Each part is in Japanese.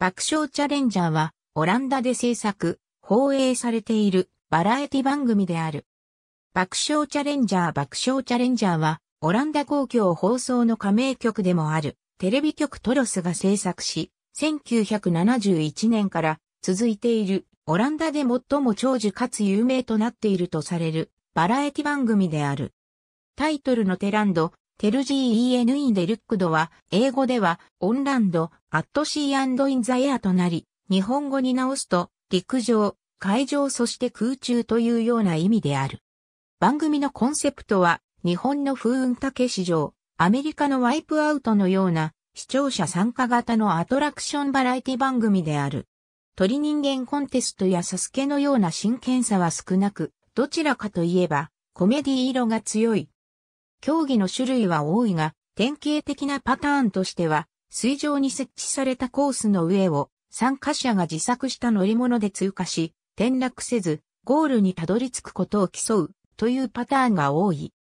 爆笑チャレンジャーは、オランダで制作、放映されているバラエティ番組である。爆笑チャレンジャー爆笑チャレンジャーは、オランダ公共放送の加盟局でもある、テレビ局トロスが制作し、1971年から続いている、オランダで最も長寿かつ有名となっているとされる、バラエティ番組である。タイトルのテランド、テルジー・イエヌイン・デルックドは、英語では、オンランド、アットシーイン・ザ・エアとなり、日本語に直すと、陸上、海上そして空中というような意味である。番組のコンセプトは、日本の風雲竹市場、アメリカのワイプアウトのような、視聴者参加型のアトラクションバラエティ番組である。鳥人間コンテストやサスケのような真剣さは少なく、どちらかといえば、コメディ色が強い。競技の種類は多いが、典型的なパターンとしては、水上に設置されたコースの上を参加者が自作した乗り物で通過し、転落せず、ゴールにたどり着くことを競うというパターンが多い。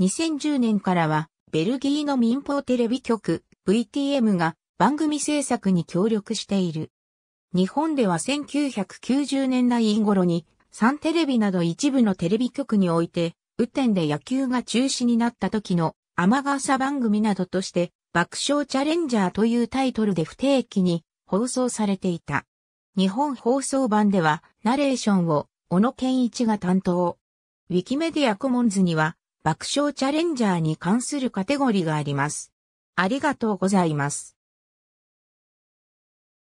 2010年からは、ベルギーの民放テレビ局 VTM が番組制作に協力している。日本では1990年代頃にサンテレビなど一部のテレビ局において雨天で野球が中止になった時の雨傘番組などとして爆笑チャレンジャーというタイトルで不定期に放送されていた。日本放送版ではナレーションを小野健一が担当。ウィキメディアコモンズには爆笑チャレンジャーに関するカテゴリーがあります。ありがとうございます。